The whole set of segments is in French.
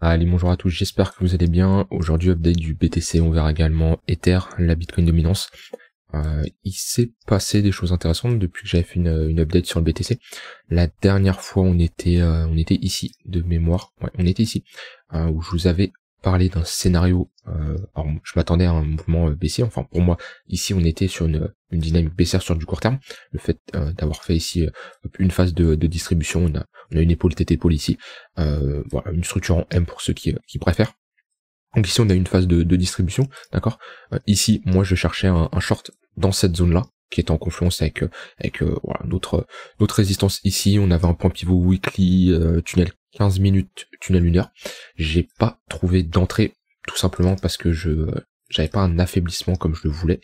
Allez bonjour à tous, j'espère que vous allez bien. Aujourd'hui update du BTC, on verra également Ether, la Bitcoin dominance. Euh, il s'est passé des choses intéressantes depuis que j'avais fait une, une, update sur le BTC. La dernière fois on était euh, on était ici de mémoire, ouais, on était ici, euh, où je vous avais parler d'un scénario. Euh, je m'attendais à un mouvement euh, baissier. Enfin, pour moi, ici, on était sur une, dynamique baissière sur du court terme. Le fait euh, d'avoir fait ici une phase de, distribution, on a, une épaule tête épaule ici. voilà, une structure en M pour ceux qui, qui préfèrent. Donc ici, on a une phase de, distribution, d'accord. ici, moi, je cherchais un, short dans cette zone-là qui est en confluence avec avec voilà, notre notre résistance ici on avait un point pivot weekly tunnel 15 minutes tunnel 1 heure, j'ai pas trouvé d'entrée, tout simplement parce que je j'avais pas un affaiblissement comme je le voulais.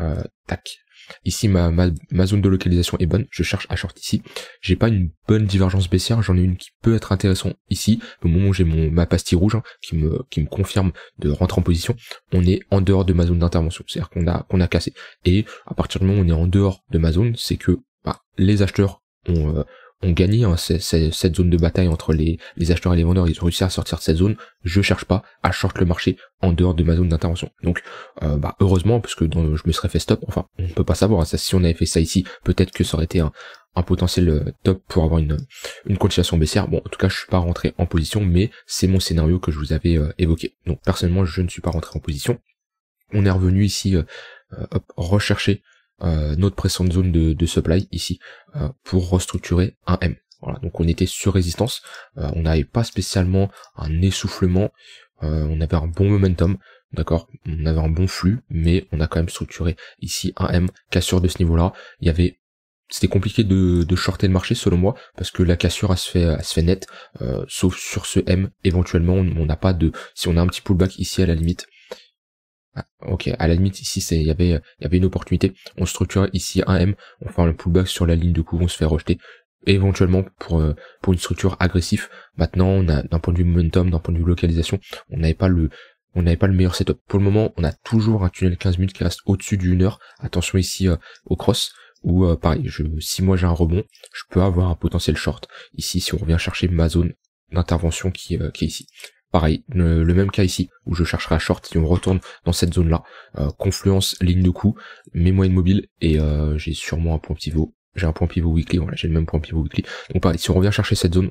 Euh, tac. Ici ma, ma, zone de localisation est bonne, je cherche à short ici. J'ai pas une bonne divergence baissière, j'en ai une qui peut être intéressante ici. Au moment où j'ai mon ma pastille rouge hein, qui me qui me confirme de rentrer en position, on est en dehors de ma zone d'intervention, c'est-à-dire qu'on a qu'on a cassé. Et à partir du moment où on est en dehors de ma zone, c'est que bah, les acheteurs ont, euh, on gagne hein, cette zone de bataille entre les, acheteurs et les vendeurs. Ils ont réussi à sortir de cette zone. Je cherche pas à short le marché en dehors de ma zone d'intervention. Donc, euh, bah, heureusement, parce que je me serais fait stop. Enfin, on ne peut pas savoir. Hein, ça, si on avait fait ça ici, peut-être que ça aurait été un, potentiel euh, top pour avoir une, une continuation baissière. Bon, en tout cas, je suis pas rentré en position, mais c'est mon scénario que je vous avais euh, évoqué. Donc, personnellement, je ne suis pas rentré en position. On est revenu ici euh, hop, rechercher euh, notre pression zone de, supply ici euh, pour restructurer un M. Voilà, donc on était sur résistance, euh, on n'avait pas spécialement un essoufflement, on avait un bon momentum, d'accord, on avait un bon flux, mais on a quand même structuré ici un M, cassure de ce niveau-là, il y avait c'était compliqué de, de, shorter le marché selon moi parce que la cassure elle se fait elle se fait net sauf sur ce M éventuellement on n'a pas de si on a un petit pullback ici à la limite ah, ok, à la limite, ici, il y avait, il y avait une opportunité. On structure ici un M, on fait un pullback sur la ligne de coup, on se fait rejeter. éventuellement, pour, euh, pour une structure agressive, maintenant, on a, d'un point de vue momentum, d'un point de vue localisation, on n'avait pas le, on n'avait pas le meilleur setup. Pour le moment, on a toujours un tunnel 15 minutes qui reste au-dessus d'une heure. Attention ici euh, au cross, ou euh, pareil, je, si moi j'ai un rebond, je peux avoir un potentiel short. Ici, si on revient chercher ma zone d'intervention qui est ici. Pareil, le, même cas ici, où je chercherai à short si on retourne dans cette zone-là. Euh, confluence, ligne de coup, mémoire mobile et euh, j'ai sûrement un point pivot. J'ai un point pivot weekly, voilà, j'ai le même point pivot weekly. Donc pareil, si on revient chercher cette zone,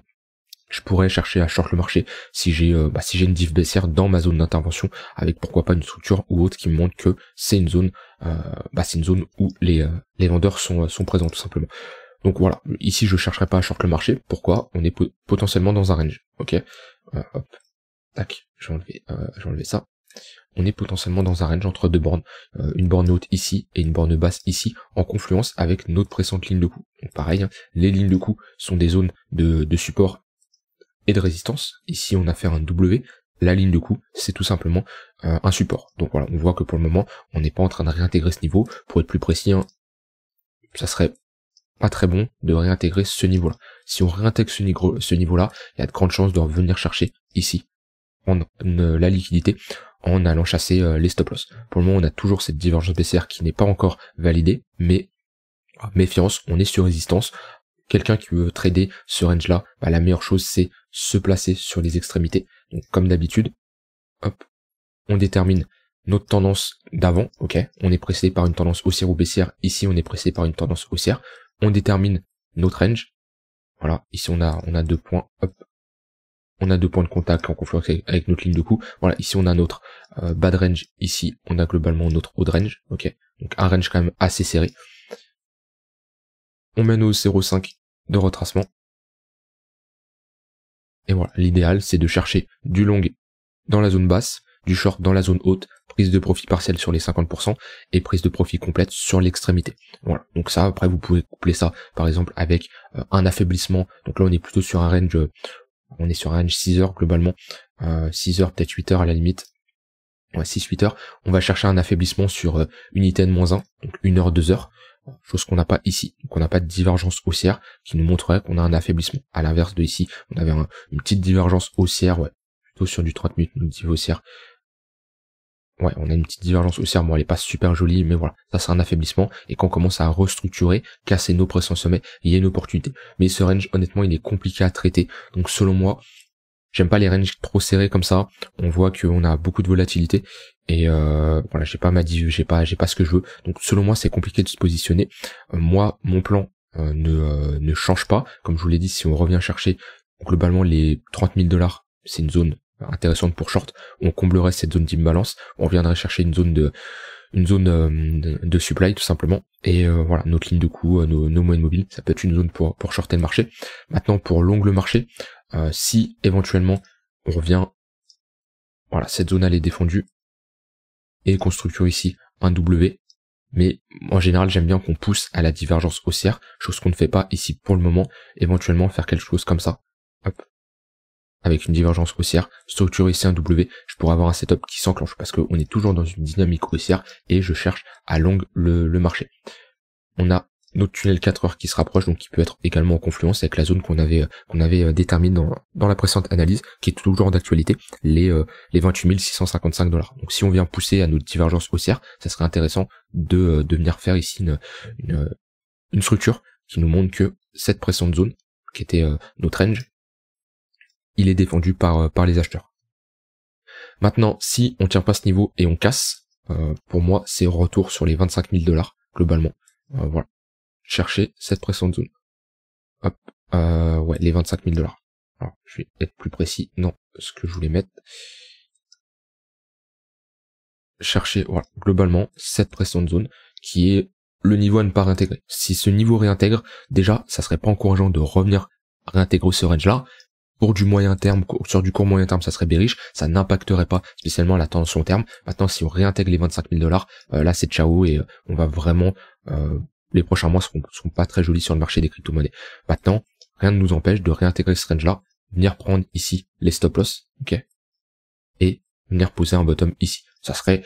je pourrais chercher à short le marché si j'ai euh, bah, si j'ai une diff baissière dans ma zone d'intervention avec pourquoi pas une structure ou autre qui me montre que c'est une zone bah, c'est une zone où les, les vendeurs sont, sont présents tout simplement. Donc voilà, ici je chercherai pas à short le marché. Pourquoi On est potentiellement dans un range. Ok. Tac, je euh, ça. On est potentiellement dans un range entre deux bornes, euh, une borne haute ici et une borne basse ici, en confluence avec notre précédente ligne de coup. Donc pareil, hein, les lignes de coup sont des zones de, de support et de résistance. Ici, on a fait un W, la ligne de coup, c'est tout simplement euh, un support. Donc voilà, on voit que pour le moment, on n'est pas en train de réintégrer ce niveau. Pour être plus précis, hein, ça serait pas très bon de réintégrer ce niveau-là. Si on réintègre ce niveau-là, il y a de grandes chances de revenir chercher ici la liquidité en allant chasser euh, les stop loss. Pour le moment, on a toujours cette divergence baissière qui n'est pas encore validée, mais ah, méfiance, on est sur résistance. Quelqu'un qui veut trader ce range-là, bah, la meilleure chose c'est se placer sur les extrémités. Donc comme d'habitude, hop, on détermine notre tendance d'avant, ok, on est pressé par une tendance haussière ou baissière, ici on est pressé par une tendance haussière, on détermine notre range, voilà, ici on a, on a deux points, hop, on a deux points de contact en confluence avec, notre ligne de coup. Voilà, ici on a notre euh, bad range, ici on a globalement notre haut range, ok. Donc un range quand même assez serré. On mène au 0,5 de retracement. Et voilà, l'idéal c'est de chercher du long dans la zone basse, du short dans la zone haute, prise de profit partielle sur les 50% et prise de profit complète sur l'extrémité. Voilà. Donc ça, après, vous pouvez coupler ça, par exemple, avec euh, un affaiblissement. Donc là, on est plutôt sur un range euh, on est sur un range 6 heures globalement, 6 euh, heures, peut-être 8 heures à la limite. Ouais, 6-8 heures, on va chercher un affaiblissement sur euh, unité de moins 1, donc 1 heure, 2 heures, chose qu'on n'a pas ici, donc on n'a pas de divergence haussière qui nous montrerait qu'on a un affaiblissement. À l'inverse de ici, on avait une petite divergence haussière, ouais, plutôt sur du 30 minutes, une divergence haussière ouais, on a une petite divergence au moi. elle est pas super jolie, mais voilà, ça c'est un affaiblissement, et quand on commence à restructurer, casser nos pressions sommets, il y a une opportunité. Mais ce range, honnêtement, il est compliqué à traiter, donc selon moi, j'aime pas les ranges trop serrés comme ça, on voit qu'on a beaucoup de volatilité, et euh, voilà, j'ai pas ma div, j'ai pas, j'ai pas ce que je veux, donc selon moi, c'est compliqué de se positionner. moi, mon plan, euh, ne, euh, ne change pas, comme je vous l'ai dit, si on revient chercher globalement les 30 000 dollars c'est une zone intéressante pour short, on comblerait cette zone d'imbalance, on viendrait chercher une zone de une zone euh, de supply tout simplement et euh, voilà notre ligne de coût, euh, nos, nos moyens mobiles, ça peut être une zone pour, pour shorter le marché. Maintenant pour l'ongle marché, si éventuellement on revient, voilà cette zone elle est défendue et qu'on structure ici un W, mais en général j'aime bien qu'on pousse à la divergence haussière, chose qu'on ne fait pas ici pour le moment, éventuellement faire quelque chose comme ça, hop, avec une divergence haussière, structurer ici un W, je pourrais avoir un setup qui s'enclenche parce qu'on est toujours dans une dynamique haussière et je cherche à longue le, marché. On a notre tunnel 4 heures qui se rapproche, donc qui peut être également en confluence avec la zone qu'on avait euh, qu'on avait euh, déterminée dans, dans la précédente analyse, qui est toujours d'actualité, les euh, les 28 655 dollars. Donc si on vient pousser à notre divergence haussière, ça serait intéressant de, de venir faire ici une, une, structure qui nous montre que cette précédente zone, qui était notre range, il est défendu par, euh, par les acheteurs. Maintenant, si on tient pas ce niveau et on casse, euh, pour moi, c'est retour sur les 25 000 dollars, globalement. Euh, voilà. Cherchez cette pression de zone. Hop. Euh, ouais, les 25 000 dollars. Alors, je vais être plus précis. Non, ce que je voulais mettre. Cherchez, voilà, globalement, cette pression de zone qui est le niveau à ne pas réintégrer. Si ce niveau réintègre, déjà, ça serait pas encourageant de revenir réintégrer ce range-là, pour du moyen terme, sur du court moyen terme, ça serait bearish, ça n'impacterait pas spécialement la tendance long terme. Maintenant, si on réintègre les 25 000 dollars, euh, là c'est ciao et euh, on va vraiment, euh, les prochains mois seront, seront pas très jolis sur le marché des crypto-monnaies. Maintenant, rien ne nous empêche de réintégrer ce range-là, venir prendre ici les stop loss, ok, et venir poser un bottom ici. Ça serait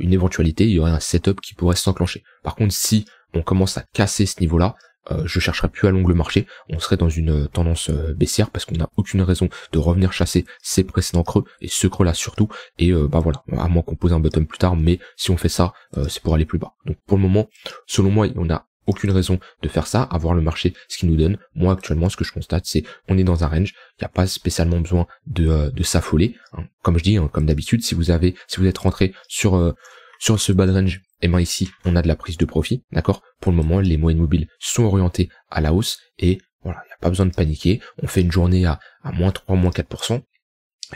une éventualité, il y aurait un setup qui pourrait s'enclencher. Par contre, si on commence à casser ce niveau-là, euh, je chercherai plus à le marché, on serait dans une euh, tendance euh, baissière parce qu'on n'a aucune raison de revenir chasser ces précédents creux et ce creux là surtout et bah voilà, à moins qu'on pose un bottom plus tard, mais si on fait ça, c'est pour aller plus bas. Donc pour le moment, selon moi, on a aucune raison de faire ça, avoir le marché ce qui nous donne. Moi actuellement ce que je constate c'est on est dans un range, il n'y a pas spécialement besoin de, s'affoler. Hein. Comme je dis, hein, comme d'habitude, si vous avez si vous êtes rentré sur, sur ce bad range et eh bien ici, on a de la prise de profit, d'accord Pour le moment, les moyennes mobiles sont orientées à la hausse et voilà, il n'y a pas besoin de paniquer. On fait une journée à, à moins 3, moins 4%.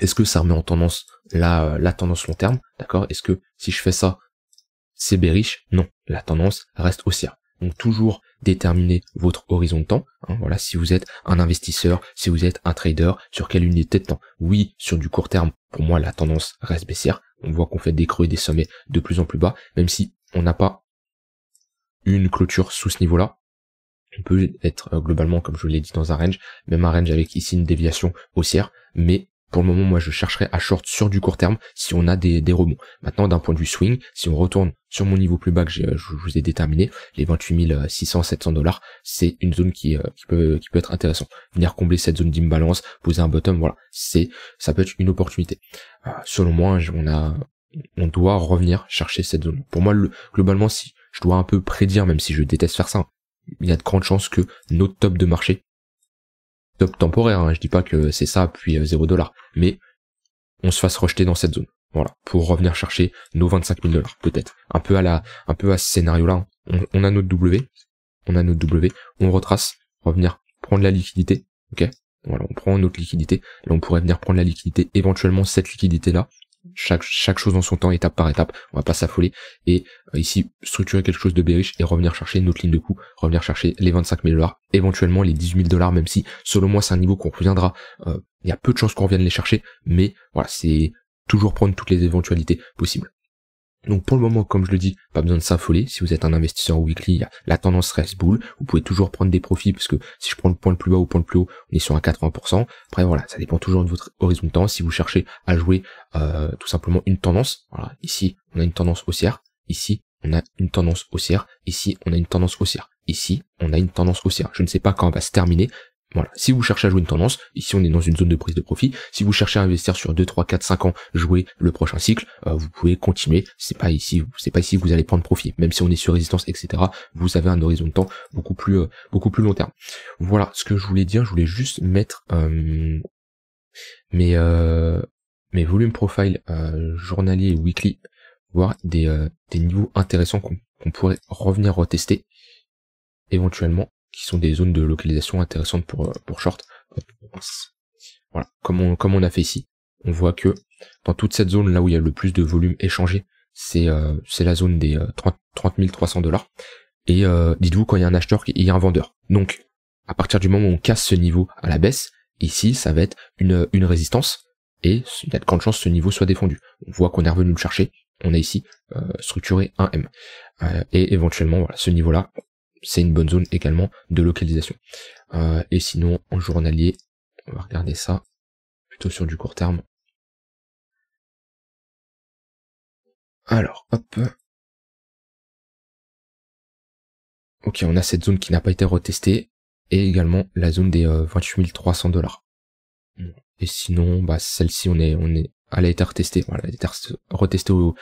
Est-ce que ça remet en tendance la, euh, la tendance long terme D'accord Est-ce que si je fais ça, c'est bearish Non, la tendance reste haussière. Donc toujours déterminer votre horizon de temps. Hein, voilà, si vous êtes un investisseur, si vous êtes un trader, sur quelle unité de temps Oui, sur du court terme, pour moi, la tendance reste baissière. On voit qu'on fait des creux et des sommets de plus en plus bas, même si on n'a pas une clôture sous ce niveau-là, on peut être euh, globalement, comme je l'ai dit, dans un range, même un range avec ici une déviation haussière, mais pour le moment, moi, je chercherai à short sur du court terme si on a des, des rebonds. Maintenant, d'un point de vue swing, si on retourne sur mon niveau plus bas que euh, je, vous ai déterminé, les 28 600, 700 dollars, c'est une zone qui, euh, qui, peut, qui peut être intéressante. Venir combler cette zone d'imbalance, poser un bottom, voilà, c'est, ça peut être une opportunité. selon moi, on a on doit revenir chercher cette zone. Pour moi, le, globalement, si je dois un peu prédire, même si je déteste faire ça, il y a de grandes chances que notre top de marché, top temporaire, hein, je dis pas que c'est ça, puis 0 euh, dollars, mais on se fasse rejeter dans cette zone. Voilà, pour revenir chercher nos 25 000 dollars, peut-être. Un peu à la, un peu à ce scénario-là. On, on, a notre W, on a notre W, on retrace, revenir prendre la liquidité, ok Voilà, on prend notre liquidité, et on pourrait venir prendre la liquidité, éventuellement cette liquidité-là, chaque, chose dans son temps, étape par étape. On va pas s'affoler. Et euh, ici, structurer quelque chose de bearish et revenir chercher notre ligne de coût, revenir chercher les 25 000 dollars, éventuellement les 18 000 dollars, même si, selon moi, c'est un niveau qu'on reviendra. Euh, il y a peu de chances qu'on revienne les chercher, mais voilà, c'est toujours prendre toutes les éventualités possibles. Donc pour le moment, comme je le dis, pas besoin de s'affoler. Si vous êtes un investisseur weekly, la tendance reste boule. Vous pouvez toujours prendre des profits parce que si je prends le point le plus bas ou le point le plus haut, on est sur un 80%. Après voilà, ça dépend toujours de votre horizon de temps. Si vous cherchez à jouer euh, tout simplement une tendance, voilà, ici on a une tendance haussière, ici on a une tendance haussière, ici on a une tendance haussière, ici on a une tendance haussière. Je ne sais pas quand elle va se terminer, voilà. Si vous cherchez à jouer une tendance, ici on est dans une zone de prise de profit. Si vous cherchez à investir sur 2, 3, 4, 5 ans, jouer le prochain cycle, euh, vous pouvez continuer. C'est pas ici, c'est pas ici que vous allez prendre profit. Même si on est sur résistance, etc. Vous avez un horizon de temps beaucoup plus, euh, beaucoup plus long terme. Voilà ce que je voulais dire. Je voulais juste mettre euh, mes, euh, mes volumes profile journalier et weekly, voir des, des niveaux intéressants qu'on pourrait revenir retester éventuellement qui sont des zones de localisation intéressantes pour, euh, pour short. Voilà, comme on, comme on a fait ici, on voit que dans toute cette zone là où il y a le plus de volume échangé, c'est euh, la zone des 30, euh, 300 dollars. Et euh, dites-vous quand il y a un acheteur, il y a un vendeur. Donc, à partir du moment où on casse ce niveau à la baisse, ici, ça va être une, une résistance. Et il y a de grandes chances que ce niveau soit défendu. On voit qu'on est revenu le chercher. On a ici structuré 1M. et éventuellement, voilà, ce niveau-là, c'est une bonne zone également de localisation. Euh, et sinon, en journalier, on va regarder ça plutôt sur du court terme. Alors, hop. Ok, on a cette zone qui n'a pas été retestée et également la zone des 28 euh, 300 dollars. Et sinon, bah, celle-ci, on est, on est, elle a été retestée, voilà, elle a été retestée au,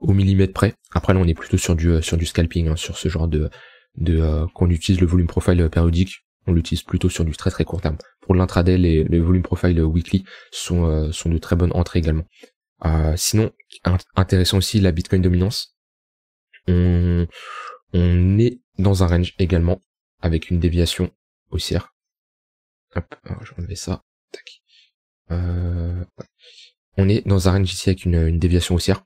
millimètre près. Après, là, on est plutôt sur du, euh, sur du scalping, hein, sur ce genre de, de euh, qu'on utilise le volume profile périodique, on l'utilise plutôt sur du très très court terme. Pour l'intraday, les, les volume profile weekly sont euh, sont de très bonnes entrées également. Euh, sinon, intéressant aussi la Bitcoin dominance. On, est dans un range également avec une déviation haussière. Hop, je vais ça. Euh, on est dans un range ici avec une, une déviation haussière.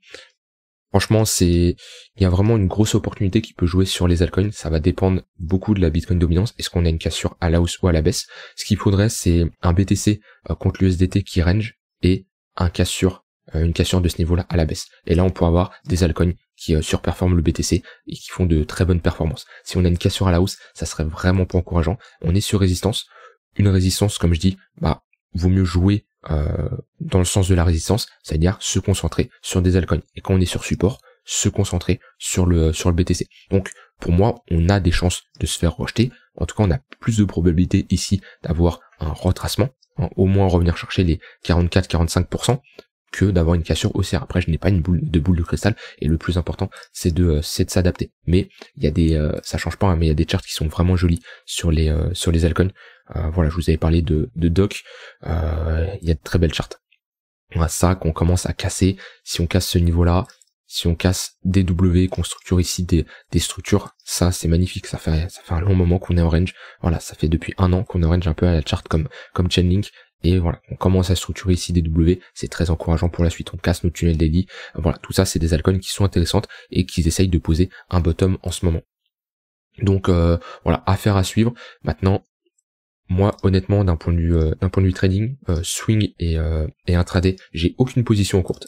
Franchement, c'est, il y a vraiment une grosse opportunité qui peut jouer sur les altcoins. Ça va dépendre beaucoup de la Bitcoin dominance. Est-ce qu'on a une cassure à la hausse ou à la baisse? Ce qu'il faudrait, c'est un BTC euh, contre l'USDT qui range et un cassure, euh, une cassure de ce niveau-là à la baisse. Et là, on pourrait avoir des altcoins qui euh, surperforment le BTC et qui font de très bonnes performances. Si on a une cassure à la hausse, ça serait vraiment pas encourageant. On est sur résistance. Une résistance, comme je dis, bah, vaut mieux jouer euh, dans le sens de la résistance, c'est-à-dire se concentrer sur des altcoins. Et quand on est sur support, se concentrer sur le, sur le BTC. Donc, pour moi, on a des chances de se faire rejeter. En tout cas, on a plus de probabilité ici d'avoir un retracement, hein, au moins revenir chercher les 44-45%, que d'avoir une cassure haussière. Après, je n'ai pas une boule de boule de cristal et le plus important, c'est de euh, s'adapter. Mais il y a des euh, ça change pas, hein, mais il y a des charts qui sont vraiment jolis sur les euh, sur les voilà, je vous avais parlé de, de Doc. Il y a de très belles charts. On a ça qu'on commence à casser. Si on casse ce niveau-là, si on casse des W, qu'on structure ici des, des structures, ça c'est magnifique, ça fait, ça fait un long moment qu'on est en range. Voilà, ça fait depuis un an qu'on est en range un peu à la charte comme, comme Chainlink. Et voilà, on commence à structurer ici des W, c'est très encourageant pour la suite, on casse nos tunnels daily. Voilà, tout ça c'est des altcoins qui sont intéressantes et qui essayent de poser un bottom en ce moment. Donc euh, voilà, affaire à suivre. Maintenant, moi honnêtement d'un point de vue euh, d'un point de vue trading, euh, swing et, et intraday, j'ai aucune position courte.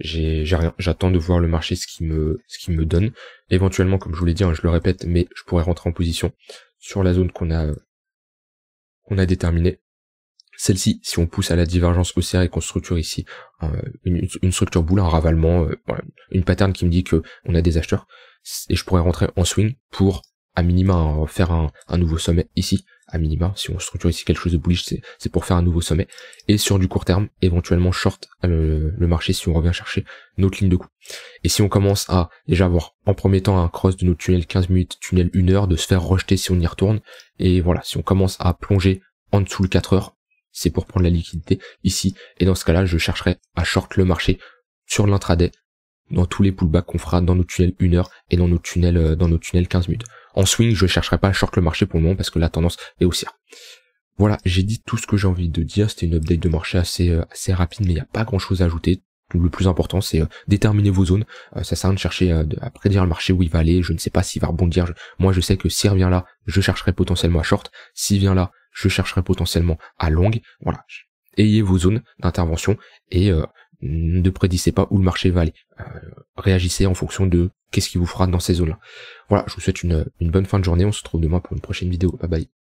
J'ai rien, j'attends de voir le marché ce qui me ce qui me donne. Éventuellement, comme je vous l'ai dit, hein, je le répète, mais je pourrais rentrer en position sur la zone qu'on a qu'on a déterminée celle-ci, si on pousse à la divergence haussière et qu'on structure ici euh, une, structure boule, un ravalement, euh, une pattern qui me dit que on a des acheteurs, et je pourrais rentrer en swing pour à minima euh, faire un, nouveau sommet ici, à minima, si on structure ici quelque chose de bullish, c'est pour faire un nouveau sommet. Et sur du court terme, éventuellement short le, marché si on revient chercher notre ligne de coup. Et si on commence à déjà avoir en premier temps un cross de notre tunnel 15 minutes, tunnel 1 heure, de se faire rejeter si on y retourne, et voilà, si on commence à plonger en dessous le 4 heures, c'est pour prendre la liquidité ici. Et dans ce cas-là, je chercherai à short le marché sur l'intraday dans tous les pullbacks qu'on fera dans nos tunnels 1 heure et dans nos tunnels, euh, dans nos tunnels 15 minutes. En swing, je ne chercherai pas à short le marché pour le moment parce que la tendance est haussière. Voilà, j'ai dit tout ce que j'ai envie de dire. C'était une update de marché assez, euh, assez rapide, mais il n'y a pas grand chose à ajouter. Le plus important, c'est euh, déterminer vos zones. ça sert à rien de chercher à prédire le marché où il va aller. Je ne sais pas s'il va rebondir. moi, je sais que s'il revient là, je chercherai potentiellement à short. S'il vient là, je chercherai potentiellement à longue. Voilà. Ayez vos zones d'intervention et euh, ne prédisez pas où le marché va aller. Euh, réagissez en fonction de qu'est-ce qui vous fera dans ces zones-là. Voilà, je vous souhaite une, une bonne fin de journée. On se retrouve demain pour une prochaine vidéo. Bye bye.